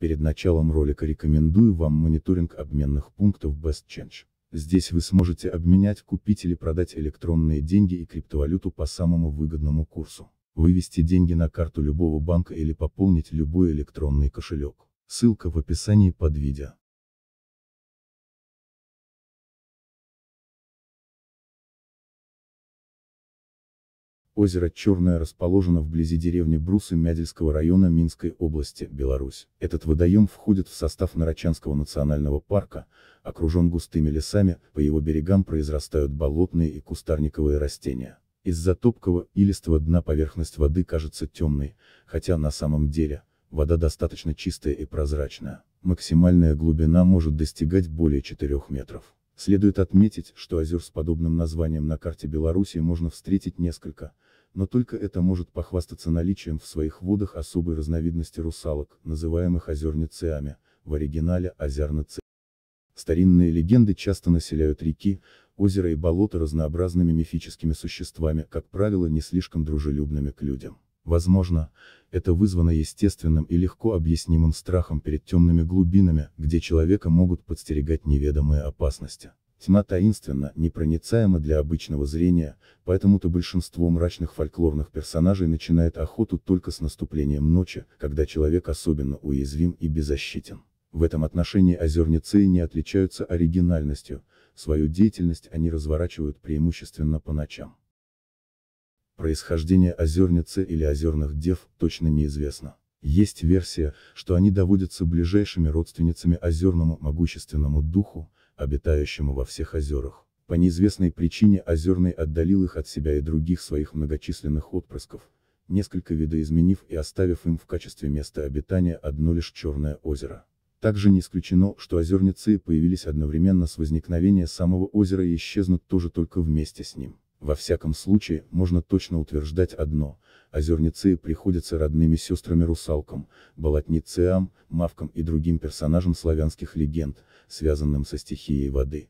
Перед началом ролика рекомендую вам мониторинг обменных пунктов BestChange. Здесь вы сможете обменять, купить или продать электронные деньги и криптовалюту по самому выгодному курсу, вывести деньги на карту любого банка или пополнить любой электронный кошелек. Ссылка в описании под видео. Озеро Черное расположено вблизи деревни Брусы Мядельского района Минской области, Беларусь. Этот водоем входит в состав Нарочанского национального парка, окружен густыми лесами, по его берегам произрастают болотные и кустарниковые растения. Из-за топкого и листого дна поверхность воды кажется темной, хотя на самом деле, вода достаточно чистая и прозрачная. Максимальная глубина может достигать более 4 метров. Следует отметить, что озер с подобным названием на карте Беларуси можно встретить несколько, но только это может похвастаться наличием в своих водах особой разновидности русалок, называемых озерницами, в оригинале озерницы. Старинные легенды часто населяют реки, озера и болота разнообразными мифическими существами, как правило не слишком дружелюбными к людям. Возможно, это вызвано естественным и легко объяснимым страхом перед темными глубинами, где человека могут подстерегать неведомые опасности. Тьма таинственна, непроницаема для обычного зрения, поэтому-то большинство мрачных фольклорных персонажей начинает охоту только с наступлением ночи, когда человек особенно уязвим и беззащитен. В этом отношении озерницеи не отличаются оригинальностью, свою деятельность они разворачивают преимущественно по ночам. Происхождение озерницы или озерных дев точно неизвестно. Есть версия, что они доводятся ближайшими родственницами озерному могущественному духу, обитающему во всех озерах. По неизвестной причине Озерный отдалил их от себя и других своих многочисленных отпрысков, несколько видоизменив и оставив им в качестве места обитания одно лишь Черное озеро. Также не исключено, что озерницы появились одновременно с возникновением самого озера и исчезнут тоже только вместе с ним. Во всяком случае, можно точно утверждать одно, озерницы приходятся родными сестрами русалкам, болотницам, мавкам и другим персонажам славянских легенд, связанным со стихией воды.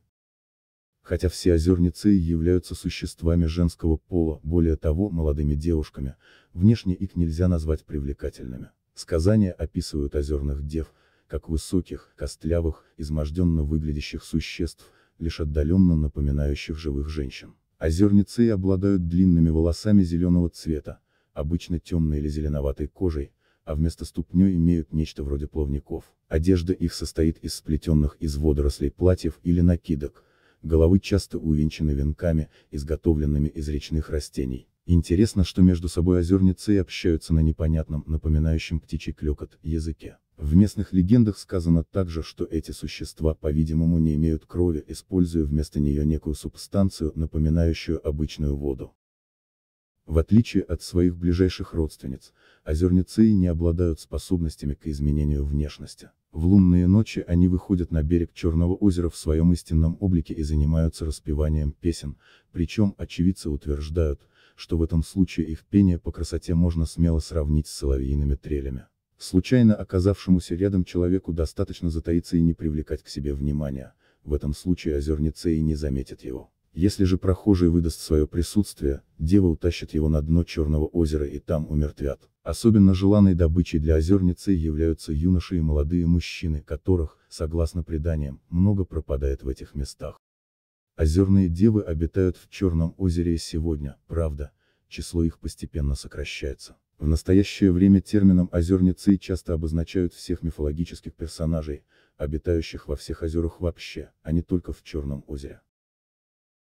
Хотя все озерницы являются существами женского пола, более того, молодыми девушками, внешне их нельзя назвать привлекательными. Сказания описывают озерных дев, как высоких, костлявых, изможденно выглядящих существ, лишь отдаленно напоминающих живых женщин. Озерницы обладают длинными волосами зеленого цвета, обычно темной или зеленоватой кожей, а вместо ступней имеют нечто вроде плавников. Одежда их состоит из сплетенных из водорослей платьев или накидок, головы часто увенчаны венками, изготовленными из речных растений. Интересно, что между собой озерницы общаются на непонятном, напоминающем птичий клёкот, языке. В местных легендах сказано также, что эти существа, по-видимому, не имеют крови, используя вместо нее некую субстанцию, напоминающую обычную воду. В отличие от своих ближайших родственниц, озерницеи не обладают способностями к изменению внешности. В лунные ночи они выходят на берег Черного озера в своем истинном облике и занимаются распеванием песен, причем очевидцы утверждают, что в этом случае их пение по красоте можно смело сравнить с соловьиными трелями. Случайно оказавшемуся рядом человеку достаточно затаиться и не привлекать к себе внимания, в этом случае озерница и не заметит его. Если же прохожий выдаст свое присутствие, дева утащит его на дно Черного озера и там умертвят. Особенно желанной добычей для озерницы являются юноши и молодые мужчины, которых, согласно преданиям, много пропадает в этих местах. Озерные девы обитают в Черном озере и сегодня, правда, число их постепенно сокращается. В настоящее время термином «озерницы» часто обозначают всех мифологических персонажей, обитающих во всех озерах вообще, а не только в Черном озере.